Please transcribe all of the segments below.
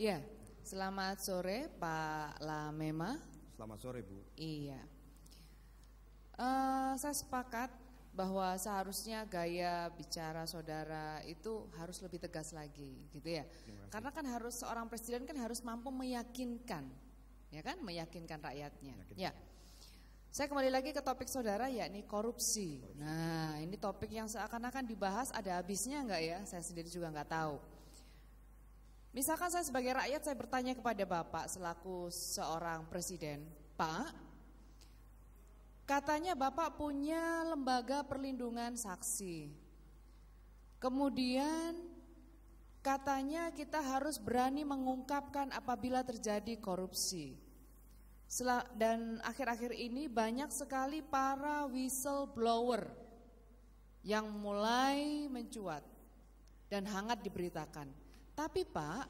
Ya, selamat sore Pak Lamema. Selamat sore Bu. Iya. Uh, saya sepakat bahwa seharusnya gaya bicara saudara itu harus lebih tegas lagi, gitu ya. Karena kan harus seorang presiden kan harus mampu meyakinkan, ya kan, meyakinkan rakyatnya. Ya. Saya kembali lagi ke topik saudara yakni korupsi. korupsi. Nah, ini topik yang seakan-akan dibahas ada habisnya nggak ya? Saya sendiri juga nggak tahu. Misalkan saya sebagai rakyat saya bertanya kepada Bapak selaku seorang presiden, Pak, katanya Bapak punya lembaga perlindungan saksi. Kemudian katanya kita harus berani mengungkapkan apabila terjadi korupsi. Dan akhir-akhir ini banyak sekali para whistleblower yang mulai mencuat dan hangat diberitakan. Tapi Pak,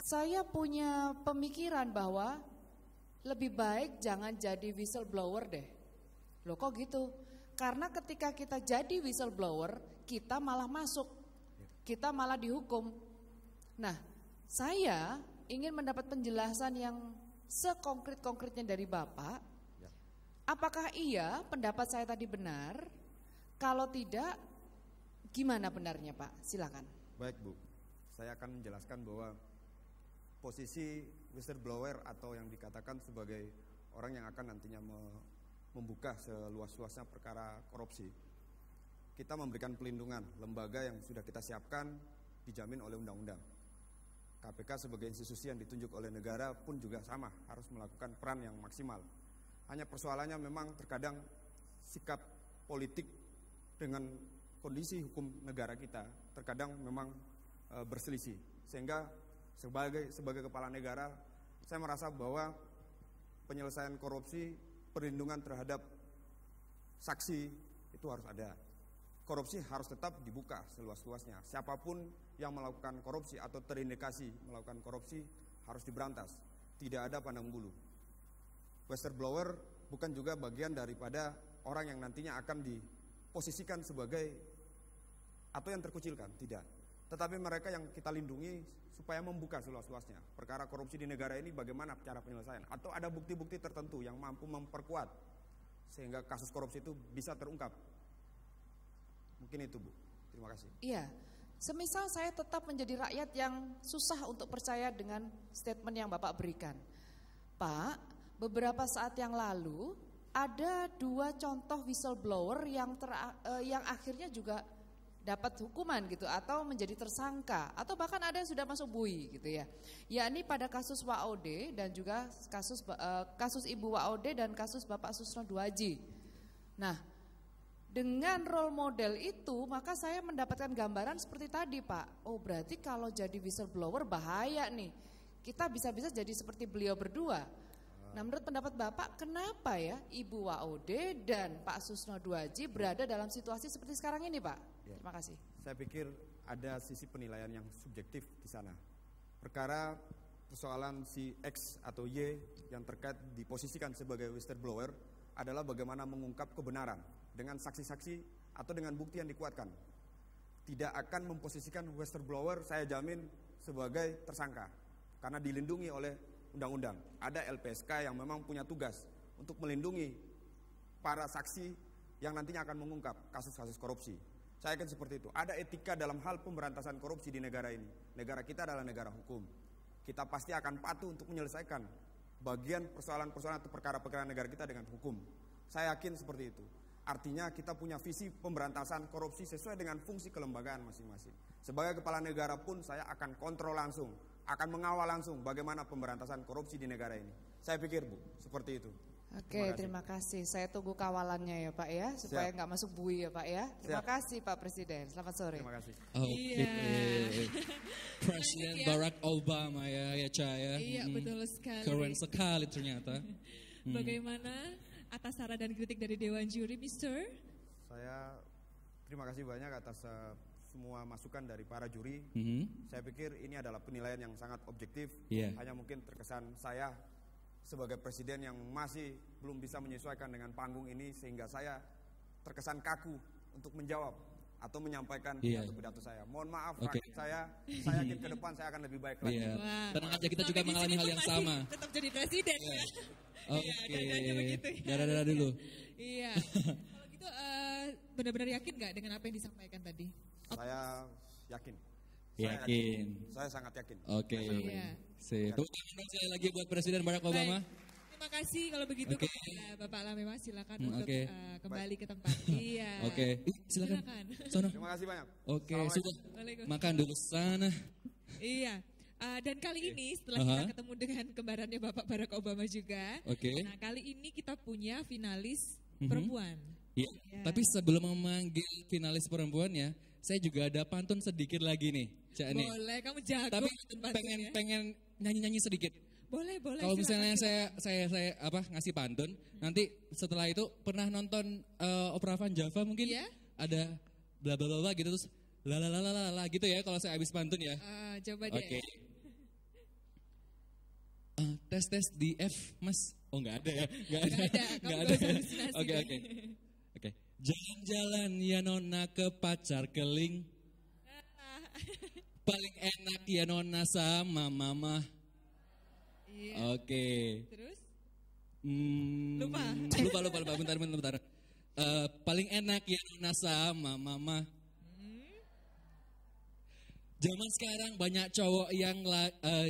saya punya pemikiran bahwa lebih baik jangan jadi whistleblower deh. Loh kok gitu? Karena ketika kita jadi whistleblower, kita malah masuk. Kita malah dihukum. Nah, saya ingin mendapat penjelasan yang sekonkret-konkretnya dari Bapak. Ya. Apakah iya pendapat saya tadi benar? Kalau tidak, gimana benarnya Pak? Silakan. Baik Bu, saya akan menjelaskan bahwa posisi whistleblower atau yang dikatakan sebagai orang yang akan nantinya membuka seluas-luasnya perkara korupsi. Kita memberikan pelindungan lembaga yang sudah kita siapkan dijamin oleh undang-undang. KPK sebagai institusi yang ditunjuk oleh negara pun juga sama harus melakukan peran yang maksimal. Hanya persoalannya memang terkadang sikap politik dengan kondisi hukum negara kita terkadang memang e, berselisih. Sehingga sebagai sebagai kepala negara saya merasa bahwa penyelesaian korupsi, perlindungan terhadap saksi itu harus ada. Korupsi harus tetap dibuka seluas-luasnya. Siapapun yang melakukan korupsi atau terindikasi melakukan korupsi harus diberantas. Tidak ada pandang bulu. Whistleblower bukan juga bagian daripada orang yang nantinya akan diposisikan sebagai atau yang terkucilkan, tidak. Tetapi mereka yang kita lindungi supaya membuka seluas-luasnya. Perkara korupsi di negara ini bagaimana cara penyelesaian? Atau ada bukti-bukti tertentu yang mampu memperkuat sehingga kasus korupsi itu bisa terungkap? Mungkin itu Bu. Terima kasih. Iya. Semisal saya tetap menjadi rakyat yang susah untuk percaya dengan statement yang Bapak berikan. Pak, beberapa saat yang lalu ada dua contoh whistleblower yang ter, eh, yang akhirnya juga dapat hukuman gitu atau menjadi tersangka atau bahkan ada yang sudah masuk bui gitu ya. Yakni pada kasus WAOD dan juga kasus uh, kasus Ibu WAOD dan kasus Bapak Susno Duaji. Nah, dengan role model itu maka saya mendapatkan gambaran seperti tadi Pak. Oh berarti kalau jadi whistleblower bahaya nih. Kita bisa-bisa jadi seperti beliau berdua. Nah menurut pendapat Bapak kenapa ya Ibu waod dan Pak Susno Duaji berada dalam situasi seperti sekarang ini Pak? Ya. Terima kasih. Saya pikir ada sisi penilaian yang subjektif di sana. Perkara persoalan si X atau Y yang terkait diposisikan sebagai whistleblower adalah bagaimana mengungkap kebenaran dengan saksi-saksi atau dengan bukti yang dikuatkan. Tidak akan memposisikan whistleblower saya jamin sebagai tersangka karena dilindungi oleh undang-undang. Ada LPSK yang memang punya tugas untuk melindungi para saksi yang nantinya akan mengungkap kasus-kasus korupsi. Saya akan seperti itu. Ada etika dalam hal pemberantasan korupsi di negara ini. Negara kita adalah negara hukum. Kita pasti akan patuh untuk menyelesaikan bagian persoalan-persoalan atau perkara-perkara negara kita dengan hukum. Saya yakin seperti itu. Artinya kita punya visi pemberantasan korupsi sesuai dengan fungsi kelembagaan masing-masing. Sebagai kepala negara pun saya akan kontrol langsung, akan mengawal langsung bagaimana pemberantasan korupsi di negara ini. Saya pikir Bu, seperti itu. Oke, terima kasih. terima kasih. Saya tunggu kawalannya ya Pak ya, supaya nggak masuk bui ya Pak ya. Terima Siap. kasih Pak Presiden. Selamat sore. Terima kasih. Oh, iya. iya. Presiden Barack Obama ya, ya Caya. Iya, hmm. betul sekali. Keren sekali ternyata. Hmm. Bagaimana atas saran dan kritik dari Dewan Juri, Mister? Saya terima kasih banyak atas uh, semua masukan dari para juri. Mm -hmm. Saya pikir ini adalah penilaian yang sangat objektif. Yeah. Hanya mungkin terkesan saya sebagai presiden yang masih belum bisa menyesuaikan dengan panggung ini sehingga saya terkesan kaku untuk menjawab atau menyampaikan yeah. pidato saya. Mohon maaf okay. saya, saya yakin ke depan saya akan lebih baik lagi. Yeah. Iya. Wow. Tenang aja kita juga mengalami hal yang sama. Tetap jadi presiden yeah. Oke. Okay. Iya, ya, Darah-darah dulu. Iya. Kalau gitu uh, benar-benar yakin nggak dengan apa yang disampaikan tadi? Saya yakin. Saya yakin. Saya sangat yakin. Oke. Okay. Ya. Si. saya iya. lagi buat Presiden Barack Obama. Baik. Terima kasih kalau begitu okay. Kepada Bapak Lamewa silakan hmm, untuk uh, kembali Baik. ke tempat. iya. Oke. Okay. Iya, silakan. silakan. Sono. Terima kasih banyak. Oke, okay. sudah. Makan dulu sana. iya. Uh, dan kali ini setelah uh -huh. kita ketemu dengan kembarannya Bapak Barack Obama juga. Oke. Okay. Nah, kali ini kita punya finalis mm -hmm. perempuan. Iya. Yeah. Tapi sebelum memanggil finalis perempuan ya, saya juga ada pantun sedikit lagi nih, Cak Ani. Boleh, kamu jago. Tapi gitu pengen ya? pengen nyanyi-nyanyi sedikit. Boleh, boleh. Kalau misalnya saya saya saya apa ngasih pantun, nanti setelah itu pernah nonton uh, opera Van Java mungkin yeah? ada bla bla bla gitu terus la la la la la gitu ya kalau saya habis pantun ya. Uh, coba deh. Oke. Okay. Uh, eh, tes tes di F, Mas. Oh, enggak ada ya. Enggak ada. Enggak ada. Oke, oke. Oke. Jalan-jalan ya nona ke pacar keling. Paling enak ya nona sama mama. Iya. Oke. Terus? Hmm, lupa. Lupa, lupa, lupa. Bentar, bentar, bentar. Uh, paling enak ya nona sama mama. Hmm. Zaman sekarang banyak cowok yang la, uh,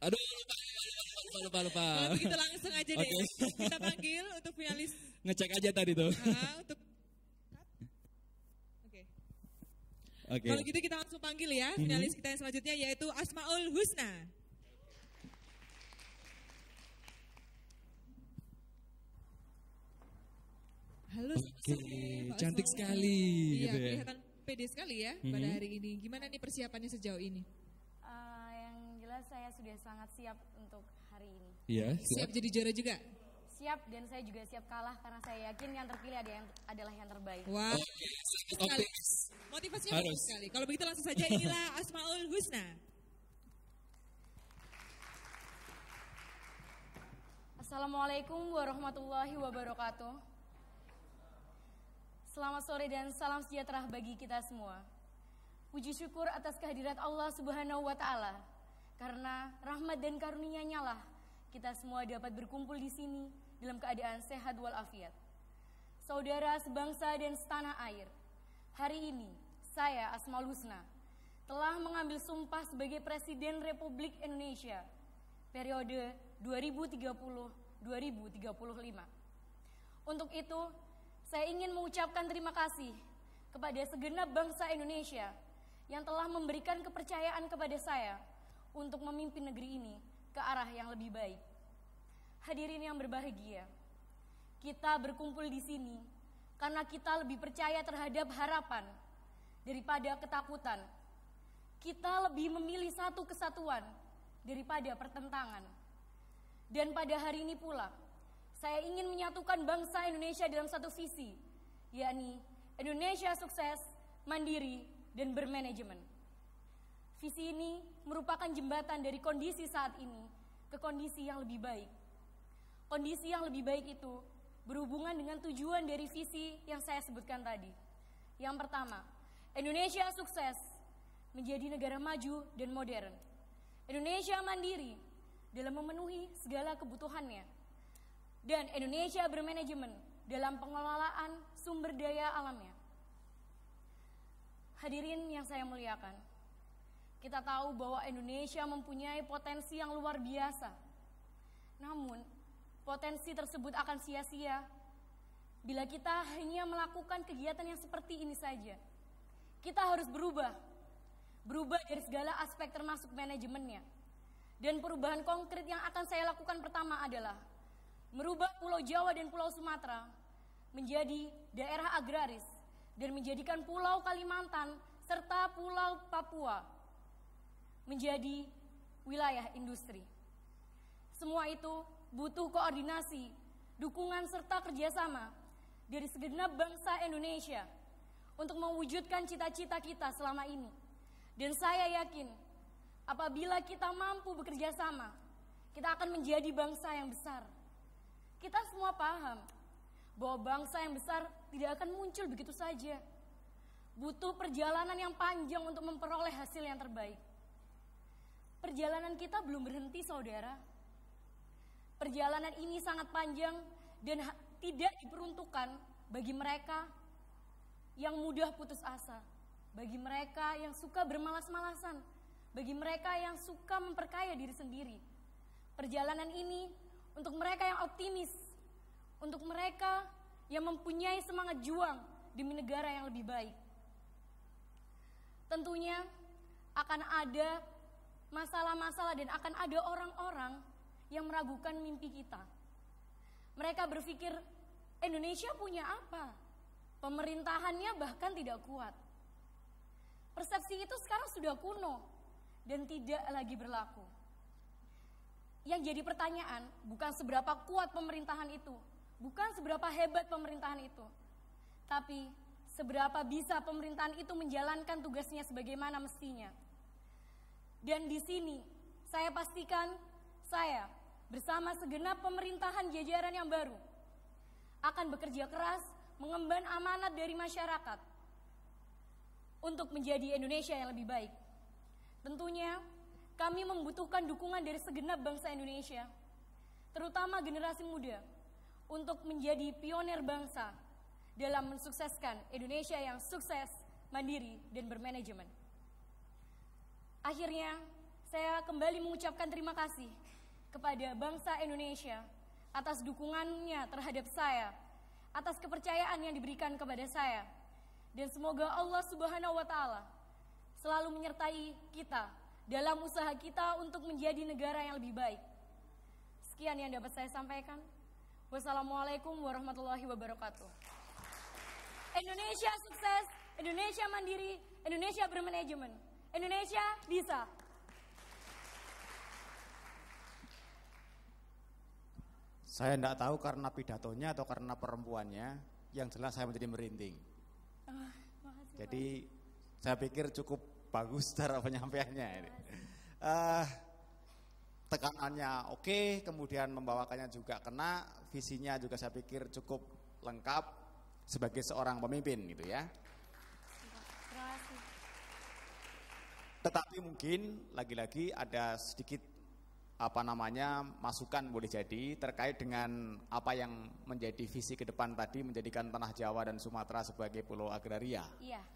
aduh lupa lupa lupa lupa. lupa. Kalau begitu langsung aja deh. Okay. Kita panggil untuk finalis ngecek aja tadi tuh. untuk Oke. Okay. Kalau gitu kita langsung panggil ya mhm. finalis mm -hmm. kita yang selanjutnya yaitu Asmaul Husna. Halo, Oke, okay. cantik sekali. Iya, gitu ya. kelihatan pede sekali ya mm -hmm. pada mhm. hari ini. Gimana nih persiapannya sejauh ini? Uh, yang jelas saya sudah sangat siap untuk hari ini. Iya. Siap. siap jadi juara juga siap dan saya juga siap kalah karena saya yakin yang terpilih ada yang, adalah yang terbaik. Wow. Okay. Sekali. Motivasinya Harus. bagus sekali. Kalau begitu langsung saja inilah Asmaul Husna. Assalamualaikum warahmatullahi wabarakatuh. Selamat sore dan salam sejahtera bagi kita semua. Puji syukur atas kehadirat Allah Subhanahu wa taala karena rahmat dan karunia-Nya lah kita semua dapat berkumpul di sini dalam keadaan sehat walafiat. Saudara sebangsa dan setanah air, hari ini saya Asmaul Husna telah mengambil sumpah sebagai Presiden Republik Indonesia periode 2030-2035. Untuk itu, saya ingin mengucapkan terima kasih kepada segenap bangsa Indonesia yang telah memberikan kepercayaan kepada saya untuk memimpin negeri ini ke arah yang lebih baik. Hadirin yang berbahagia, kita berkumpul di sini karena kita lebih percaya terhadap harapan daripada ketakutan. Kita lebih memilih satu kesatuan daripada pertentangan. Dan pada hari ini pula, saya ingin menyatukan bangsa Indonesia dalam satu visi, yakni Indonesia sukses, mandiri, dan bermanajemen. Visi ini merupakan jembatan dari kondisi saat ini ke kondisi yang lebih baik kondisi yang lebih baik itu berhubungan dengan tujuan dari visi yang saya sebutkan tadi. Yang pertama, Indonesia sukses menjadi negara maju dan modern. Indonesia mandiri dalam memenuhi segala kebutuhannya. Dan Indonesia bermanajemen dalam pengelolaan sumber daya alamnya. Hadirin yang saya muliakan, kita tahu bahwa Indonesia mempunyai potensi yang luar biasa. Namun, potensi tersebut akan sia-sia bila kita hanya melakukan kegiatan yang seperti ini saja. Kita harus berubah, berubah dari segala aspek termasuk manajemennya. Dan perubahan konkret yang akan saya lakukan pertama adalah merubah Pulau Jawa dan Pulau Sumatera menjadi daerah agraris dan menjadikan Pulau Kalimantan serta Pulau Papua menjadi wilayah industri. Semua itu butuh koordinasi, dukungan serta kerjasama dari segenap bangsa Indonesia untuk mewujudkan cita-cita kita selama ini. Dan saya yakin apabila kita mampu bekerja sama, kita akan menjadi bangsa yang besar. Kita semua paham bahwa bangsa yang besar tidak akan muncul begitu saja. Butuh perjalanan yang panjang untuk memperoleh hasil yang terbaik. Perjalanan kita belum berhenti, saudara. Perjalanan ini sangat panjang dan tidak diperuntukkan bagi mereka yang mudah putus asa, bagi mereka yang suka bermalas-malasan, bagi mereka yang suka memperkaya diri sendiri. Perjalanan ini untuk mereka yang optimis, untuk mereka yang mempunyai semangat juang demi negara yang lebih baik. Tentunya akan ada masalah-masalah dan akan ada orang-orang yang meragukan mimpi kita. Mereka berpikir Indonesia punya apa? Pemerintahannya bahkan tidak kuat. Persepsi itu sekarang sudah kuno dan tidak lagi berlaku. Yang jadi pertanyaan bukan seberapa kuat pemerintahan itu, bukan seberapa hebat pemerintahan itu, tapi seberapa bisa pemerintahan itu menjalankan tugasnya sebagaimana mestinya. Dan di sini saya pastikan saya bersama segenap pemerintahan jajaran yang baru akan bekerja keras mengemban amanat dari masyarakat untuk menjadi Indonesia yang lebih baik. Tentunya kami membutuhkan dukungan dari segenap bangsa Indonesia, terutama generasi muda, untuk menjadi pionir bangsa dalam mensukseskan Indonesia yang sukses, mandiri, dan bermanajemen. Akhirnya, saya kembali mengucapkan terima kasih kepada bangsa Indonesia atas dukungannya terhadap saya, atas kepercayaan yang diberikan kepada saya. Dan semoga Allah Subhanahu wa taala selalu menyertai kita dalam usaha kita untuk menjadi negara yang lebih baik. Sekian yang dapat saya sampaikan. Wassalamualaikum warahmatullahi wabarakatuh. Indonesia sukses, Indonesia mandiri, Indonesia bermanajemen, Indonesia bisa. Saya tidak tahu karena pidatonya atau karena perempuannya, yang jelas saya menjadi merinding. Oh, makasih, Jadi Pak. saya pikir cukup bagus cara penyampaiannya. Ini. Uh, tekanannya oke, okay, kemudian membawakannya juga kena, visinya juga saya pikir cukup lengkap sebagai seorang pemimpin gitu ya. Tetapi mungkin lagi-lagi ada sedikit apa namanya masukan boleh jadi terkait dengan apa yang menjadi visi ke depan tadi menjadikan tanah Jawa dan Sumatera sebagai pulau agraria. Iya.